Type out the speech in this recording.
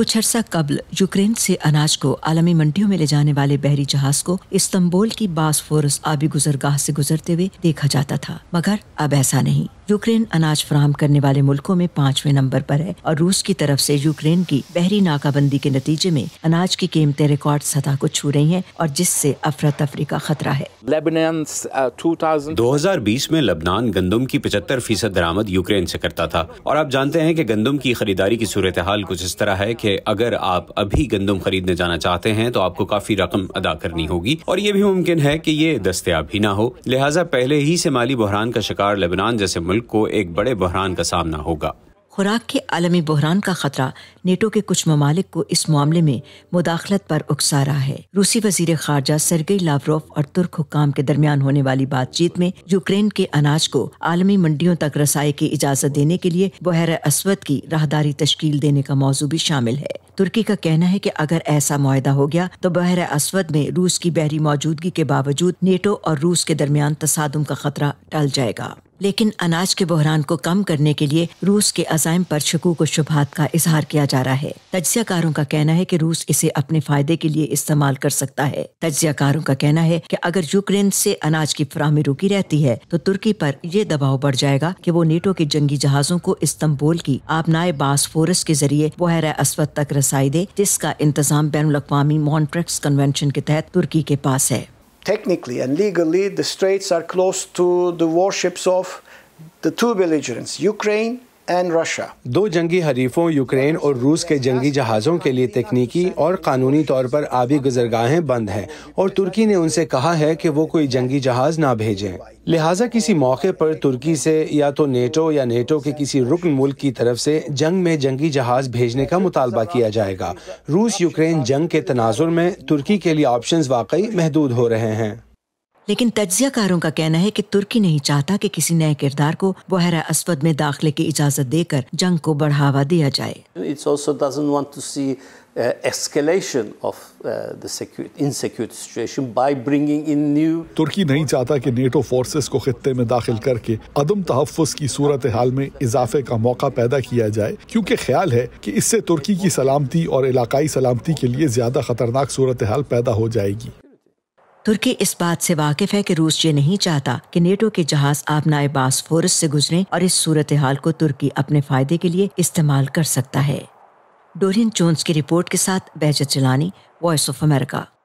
کچھ عرصہ قبل یوکرین سے اناج کو عالمی منڈیوں میں لے جانے والے بحری جہاز کو استنبول کی باس فورس آبی گزرگاہ سے گزرتے ہوئے دیکھا جاتا تھا مگر اب ایسا نہیں یوکرین اناج فراہم کرنے والے ملکوں میں پانچویں نمبر پر ہے اور روس کی طرف سے یوکرین کی بحری ناکہ بندی کے نتیجے میں اناج کی قیمتیں ریکارڈ سطح کو چھو رہی ہیں اور جس سے افراتفری کا خطرہ ہے uh, دو ہزار بیس میں لبنان گندم کی پچہتر فیصد درآمد یوکرین سے کرتا تھا اور آپ جانتے ہیں کہ گندم کی خریداری کی صورتحال کچھ اس طرح ہے کہ اگر آپ ابھی گندم خریدنے جانا چاہتے ہیں تو آپ کو کافی رقم ادا کرنی ہوگی اور یہ بھی ممکن ہے کہ یہ دستیاب ہی نہ ہو لہٰذا پہلے ہی سے مالی بحران کا شکار لبنان جیسے ملک ملک کو ایک بڑے بحران کا سامنا ہوگا خوراک کے عالمی بحران کا خطرہ نیٹو کے کچھ ممالک کو اس معاملے میں مداخلت پر اکسا رہا ہے روسی وزیر خارجہ سرگئی لاوروف اور ترک حکام کے درمیان ہونے والی بات چیت میں یوکرین کے اناج کو عالمی منڈیوں تک رسائی کی اجازت دینے کے لیے بحرۂ اسود کی راہداری تشکیل دینے کا موضوع بھی شامل ہے ترکی کا کہنا ہے کہ اگر ایسا معاہدہ ہو گیا تو بحرۂ اسود میں روس کی بحری موجودگی کے باوجود نیٹو اور روس کے درمیان تصادم کا خطرہ ٹل جائے گا لیکن اناج کے بحران کو کم کرنے کے لیے روس کے عزائم پر شکوک و شبہات کا اظہار کیا جا رہا ہے تجزیہ کاروں کا کہنا ہے کہ روس اسے اپنے فائدے کے لیے استعمال کر سکتا ہے تجزیہ کاروں کا کہنا ہے کہ اگر یوکرین سے اناج کی فراہمی روکی رہتی ہے تو ترکی پر یہ دباؤ بڑھ جائے گا کہ وہ نیٹو کے جنگی جہازوں کو استنبول کی آپ نائے باس فورس کے ذریعے بحیرہ اسود تک رسائی دے جس کا انتظام بین الاقوامی مونٹریکس کنونشن کے تحت ترکی کے پاس ہے technically and legally, the straits are close to the warships of the two belligerents, Ukraine دو جنگی حریفوں یوکرین اور روس کے جنگی جہازوں کے لیے تکنیکی اور قانونی طور پر آبی گزرگاہیں بند ہیں اور ترکی نے ان سے کہا ہے کہ وہ کوئی جنگی جہاز نہ بھیجیں لہٰذا کسی موقع پر ترکی سے یا تو نیٹو یا نیٹو کے کسی رکن ملک کی طرف سے جنگ میں جنگی جہاز بھیجنے کا مطالبہ کیا جائے گا روس یوکرین جنگ کے تناظر میں ترکی کے لیے آپشنز واقعی محدود ہو رہے ہیں لیکن تجزیہ کاروں کا کہنا ہے کہ ترکی نہیں چاہتا کہ کسی نئے کردار کو بحیرہ اسود میں داخلے کی اجازت دے کر جنگ کو بڑھاوا دیا جائے uh, uh, ترکی نہیں چاہتا کہ نیٹو فورسز کو خطے میں داخل کر کے عدم تحفظ کی صورتحال میں اضافے کا موقع پیدا کیا جائے کیونکہ خیال ہے کہ اس سے ترکی کی سلامتی اور علاقائی سلامتی کے لیے زیادہ خطرناک صورتحال پیدا ہو جائے گی ترکی اس بات سے واقف ہے کہ روس یہ نہیں چاہتا کہ نیٹو کے جہاز آپ نائباس فورس سے گزریں اور اس صورتحال کو ترکی اپنے فائدے کے لیے استعمال کر سکتا ہے ڈورین چونس کی رپورٹ کے ساتھ بیجت چلانی وائس آف امریکہ